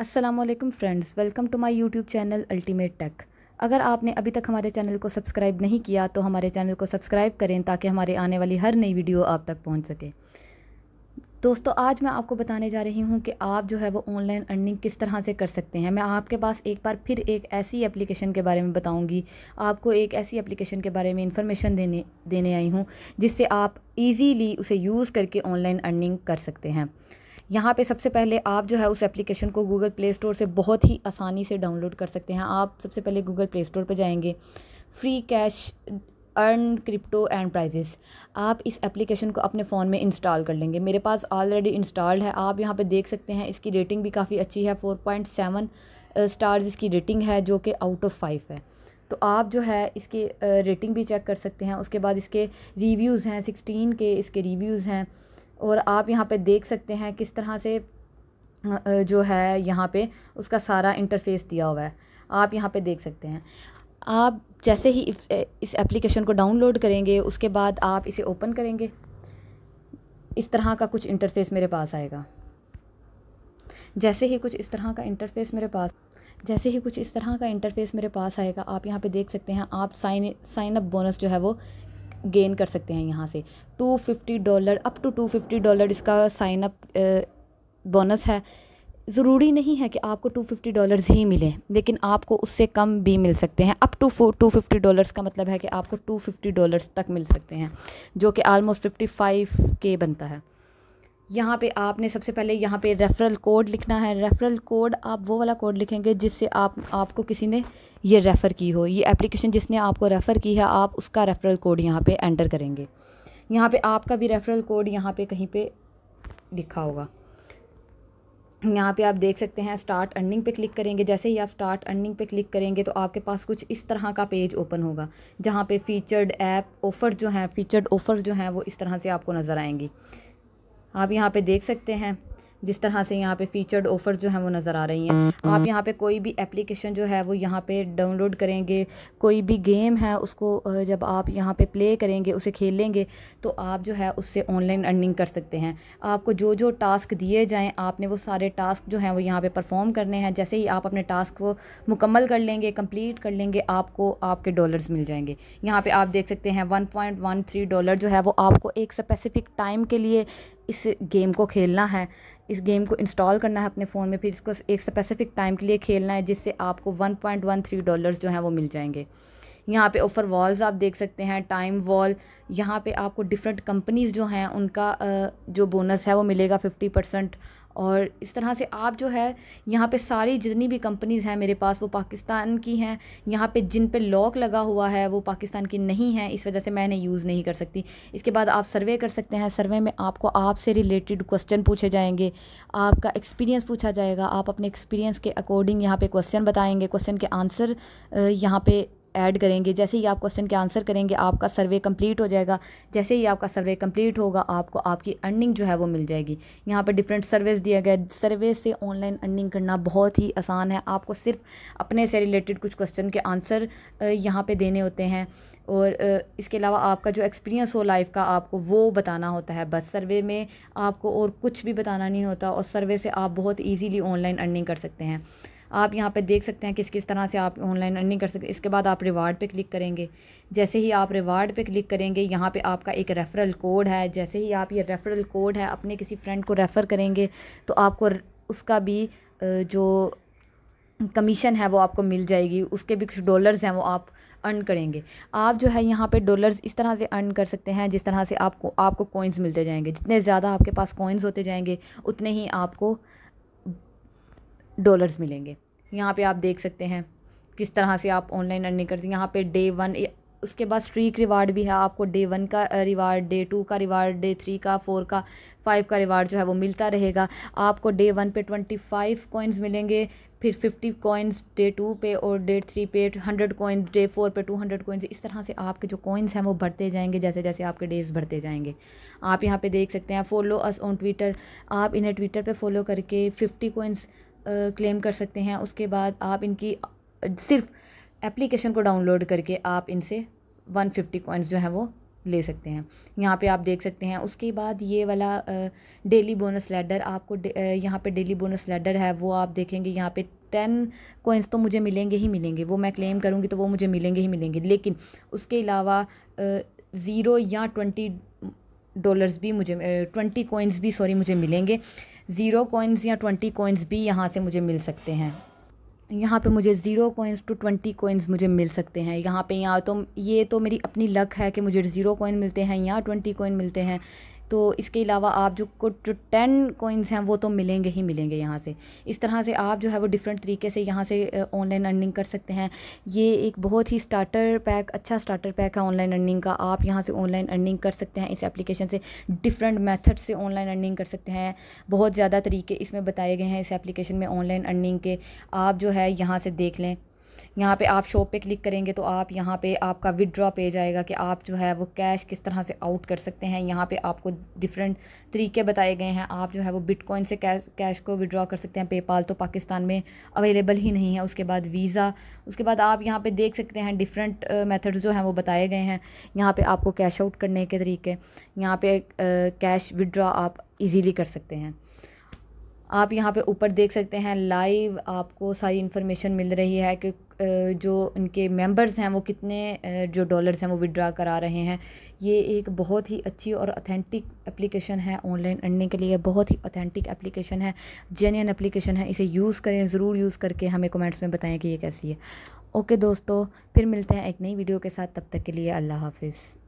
Aslam friends welcome to my YouTube channel ultimate tech अगर आपने अभी तक हमारे चैनल को सब्सक्राइब नहीं किया तो हमारे चैनल को सब्सक्राइब करें ताकि हमारे आने वाली हर नई वीडियो आप तक पहुंच सके दोस्तों आज मैं आपको बताने जा रही हूं कि आप जो है वो ऑनलाइन अर्निंग किस तरह से कर सकते हैं मैं आपके पास एक बार फिर एक ऐसी एप्लीकेशन के बारे में बताऊंगी आपको एक ऐसी एप्लीकेशन के बारे में इन्फॉर्मेशन देने देने आई हूँ जिससे आप ईज़ीली उसे यूज़ करके ऑनलाइन अर्निंग कर सकते हैं यहाँ पे सबसे पहले आप जो है उस एप्लीकेशन को गूगल प्ले स्टोर से बहुत ही आसानी से डाउनलोड कर सकते हैं आप सबसे पहले गूगल प्ले स्टोर पर जाएंगे free cash earn crypto and prizes आप इस एप्लीकेशन को अपने फ़ोन में इंस्टॉल कर लेंगे मेरे पास ऑलरेडी इंस्टॉल्ड है आप यहाँ पे देख सकते हैं इसकी रेटिंग भी काफ़ी अच्छी है फोर पॉइंट सेवन स्टार्स इसकी रेटिंग है जो कि आउट ऑफ फाइव है तो आप जो है इसकी रेटिंग uh, भी चेक कर सकते हैं उसके बाद इसके रिव्यूज़ हैं सिक्सटीन के इसके रिव्यूज़ हैं और आप यहाँ पे देख सकते हैं किस तरह से जो है यहाँ पे उसका सारा इंटरफेस दिया हुआ है आप यहाँ पे देख सकते हैं आप जैसे ही इस एप्लीकेशन को डाउनलोड करेंगे उसके बाद आप इसे ओपन करेंगे इस तरह का कुछ इंटरफेस मेरे पास आएगा जैसे ही कुछ इस तरह का इंटरफेस मेरे पास जैसे ही कुछ इस तरह का इंटरफेस मेरे पास आएगा आप यहाँ पे देख सकते हैं आप साइन साइन अप बोनस जो है वो गेन कर सकते हैं यहाँ से two fifty dollar up to two fifty dollar इसका साइन अप बोनस है ज़रूरी नहीं है कि आपको टू फिफ्टी डॉलर्स ही मिले लेकिन आपको उससे कम भी मिल सकते हैं up to two fifty dollars का मतलब है कि आपको टू फिफ्टी डॉलर्स तक मिल सकते हैं जो कि आलमोस्ट फिफ्टी फाइव के बनता है यहाँ पे आपने सबसे पहले यहाँ पे रेफरल कोड लिखना है रेफरल कोड आप वो वाला कोड लिखेंगे जिससे आप आपको किसी ने ये रेफ़र की हो ये एप्लीकेशन जिसने आपको रेफ़र की है आप उसका रेफ़रल कोड यहाँ पे एंटर करेंगे यहाँ पे आपका भी रेफ़रल कोड यहाँ पे कहीं पे लिखा होगा यहाँ पे आप देख सकते हैं स्टार्ट अर्निंग पे क्लिक करेंगे जैसे ही आप स्टार्ट अर्निंग पे क्लिक करेंगे तो आपके पास कुछ इस तरह का पेज ओपन होगा जहाँ पे फीचर्ड ऐप ऑफ़र जो हैं फीचर्ड ऑफ़र जो हैं वो इस तरह से आपको नज़र आएंगी आप यहाँ पे देख सकते हैं जिस तरह से यहाँ पे फ़ीचर्ड ऑफ़र जो हैं वो नज़र आ रही हैं हम्म, आप हम्म। यहाँ पे कोई भी एप्लीकेशन जो है वो यहाँ पे डाउनलोड करेंगे कोई भी गेम है उसको जब आप यहाँ पे प्ले करेंगे उसे खेलेंगे तो आप जो है उससे ऑनलाइन अर्निंग कर सकते हैं आपको जो जो टास्क दिए जाएँ आपने वो सारे टास्क जो हैं वो यहाँ पर परफॉर्म करने हैं जैसे ही आप अपने टास्क को मुकम्मल कर लेंगे कम्प्लीट कर लेंगे आपको आपके डॉलर्स मिल जाएंगे यहाँ पर आप देख सकते हैं वन डॉलर जो है वो आपको एक स्पेसिफ़िक टाइम के लिए इस गेम को खेलना है इस गेम को इंस्टॉल करना है अपने फ़ोन में फिर इसको एक स्पेसिफिक टाइम के लिए खेलना है जिससे आपको 1.13 डॉलर्स जो हैं वो मिल जाएंगे यहाँ पे ऑफ़र वॉल्स आप देख सकते हैं टाइम वॉल यहाँ पे आपको डिफरेंट कंपनीज़ जो हैं उनका जो बोनस है वो मिलेगा 50 परसेंट और इस तरह से आप जो है यहाँ पे सारी जितनी भी कंपनीज़ हैं मेरे पास वो पाकिस्तान की हैं यहाँ पे जिन पे लॉक लगा हुआ है वो पाकिस्तान की नहीं है इस वजह से मैं इन्हें यूज़ नहीं कर सकती इसके बाद आप सर्वे कर सकते हैं सर्वे में आपको आपसे रिलेटेड क्वेश्चन पूछे जाएंगे आपका एक्सपीरियंस पूछा जाएगा आप अपने एक्सपीरियंस के अकॉर्डिंग यहाँ पर क्वेश्चन बताएँगे क्वेश्चन के आंसर यहाँ पर ऐड करेंगे जैसे ही आप क्वेश्चन के आंसर करेंगे आपका सर्वे कंप्लीट हो जाएगा जैसे ही आपका सर्वे कंप्लीट होगा आपको आपकी अर्निंग जो है वो मिल जाएगी यहाँ पर डिफरेंट सर्वेस दिया गया सर्वे से ऑनलाइन अर्निंग करना बहुत ही आसान है आपको सिर्फ अपने से रिलेटेड कुछ क्वेश्चन के आंसर यहाँ पर देने होते हैं और इसके अलावा आपका जो एक्सपीरियंस हो लाइफ का आपको वो बताना होता है बस सर्वे में आपको और कुछ भी बताना नहीं होता और सर्वे से आप बहुत ईजीली ऑनलाइन अर्निंग कर सकते हैं आप यहाँ पे देख सकते हैं किस किस तरह से आप ऑनलाइन अर्निंग कर सकते हैं इसके बाद आप रिवार्ड पे क्लिक करेंगे जैसे ही आप रिवार्ड पे क्लिक करेंगे यहाँ पे आपका एक रेफ़रल कोड है जैसे ही आप ये रेफ़रल कोड है अपने किसी फ्रेंड को रेफ़र करेंगे तो आपको उसका भी जो कमीशन है वो आपको मिल जाएगी उसके भी कुछ डॉलर्स हैं वो आप अर्न करेंगे आप जो है यहाँ पे डॉलर्स इस तरह से अर्न कर सकते हैं जिस तरह से आपको आपको कॉइन्स मिलते जाएंगे जितने ज़्यादा आपके पास कॉइन्स होते जाएंगे उतने ही आपको डॉलर्स मिलेंगे यहाँ पे आप देख सकते हैं किस तरह से आप ऑनलाइन अर्निंग करते हैं यहाँ पे डे वन उसके बाद स्ट्रीक रिवार्ड भी है आपको डे वन का रिवार्ड डे टू का रिवार्ड डे थ्री का फोर का फाइव का रिवार्ड जो है वो मिलता रहेगा आपको डे वन पे ट्वेंटी फाइव कॉइन्स मिलेंगे फिर फिफ्टी कॉइन्स डे टू पे और डे थ्री पे हंड्रेड कॉइन्स डे फोर पे टू हंड्रेड कॉइन्स इस तरह से आपके जो कॉइन्स हैं वो बढ़ते जाएंगे जैसे जैसे आपके डेज बढ़ते जाएंगे आप यहाँ पर देख सकते हैं फॉलो अस ऑन ट्विटर आप इन्हें ट्विटर पर फॉलो करके फिफ्टी कॉइन्स क्लेम कर सकते हैं उसके बाद आप इनकी सिर्फ एप्लीकेशन को डाउनलोड करके आप इनसे 150 फिफ्टी कॉइन्स जो हैं वो ले सकते हैं यहाँ पे आप देख सकते हैं उसके बाद ये वाला डेली बोनस लेडर आपको यहाँ पे डेली बोनस लेडर है वो आप देखेंगे यहाँ पे टेन कोइंस तो मुझे मिलेंगे ही मिलेंगे वो मैं क्लेम करूँगी तो वो मुझे मिलेंगे ही मिलेंगे लेकिन उसके अलावा ज़ीरो या ट्वेंटी डॉलर्स भी मुझे ट्वेंटी कोइंस भी सॉरी मुझे मिलेंगे ज़ीरो कोइंस या ट्वेंटी कोइंस भी यहाँ से मुझे मिल सकते हैं यहाँ पे मुझे zero coins to twenty coins मुझे मिल सकते हैं यहाँ पे यहाँ तो ये तो मेरी अपनी लक है कि मुझे ज़ीरो कोइन मिलते हैं या ट्वेंटी कोइन मिलते हैं तो इसके अलावा आप जो को टेन कोइंस हैं वो तो मिलेंगे ही मिलेंगे यहाँ से इस तरह से आप जो है वो डिफरेंट तरीके से यहाँ से ऑनलाइन अर्निंग कर सकते हैं ये एक बहुत ही स्टार्टर पैक अच्छा स्टार्टर पैक है ऑनलाइन अर्निंग का आप यहाँ से ऑनलाइन अर्निंग कर सकते हैं इस एप्लीकेशन से डिफरेंट मैथड से ऑनलाइन अर्निंग कर सकते हैं बहुत ज़्यादा तरीके इसमें बताए गए हैं इस एप्लीकेशन में ऑनलाइन अर्निंग के आप जो है यहाँ से देख लें यहाँ पे आप शॉप पे क्लिक करेंगे तो आप यहाँ पे आपका विड्रॉ पे जाएगा कि आप जो है वो कैश किस तरह से आउट कर सकते हैं यहाँ पे आपको डिफरेंट तरीके बताए गए हैं आप जो है वो बिटकॉइन से कैश कैश को विड्रॉ कर सकते हैं पेपाल तो पाकिस्तान में अवेलेबल ही नहीं है उसके बाद वीज़ा उसके बाद आप यहाँ पर देख सकते हैं डिफरेंट मैथड्स जो हैं वो बताए गए हैं यहाँ पर आपको कैश आउट करने के तरीके यहाँ पर कैश विड्रॉ आप ईज़िली कर सकते हैं आप यहाँ पे ऊपर देख सकते हैं लाइव आपको सारी इन्फॉर्मेशन मिल रही है कि जो उनके मेंबर्स हैं वो कितने जो डॉलर्स हैं वो विड्रा करा रहे हैं ये एक बहुत ही अच्छी और अथेंटिक एप्लीकेशन है ऑनलाइन अर्निंग के लिए बहुत ही अथेंटिक एप्लीकेशन है जेन्यन एप्लीकेशन है इसे यूज़ करें ज़रूर यूज़ करके हमें कमेंट्स में बताएं कि ये कैसी है ओके दोस्तों फिर मिलते हैं एक नई वीडियो के साथ तब तक के लिए अल्लाह हाफिज़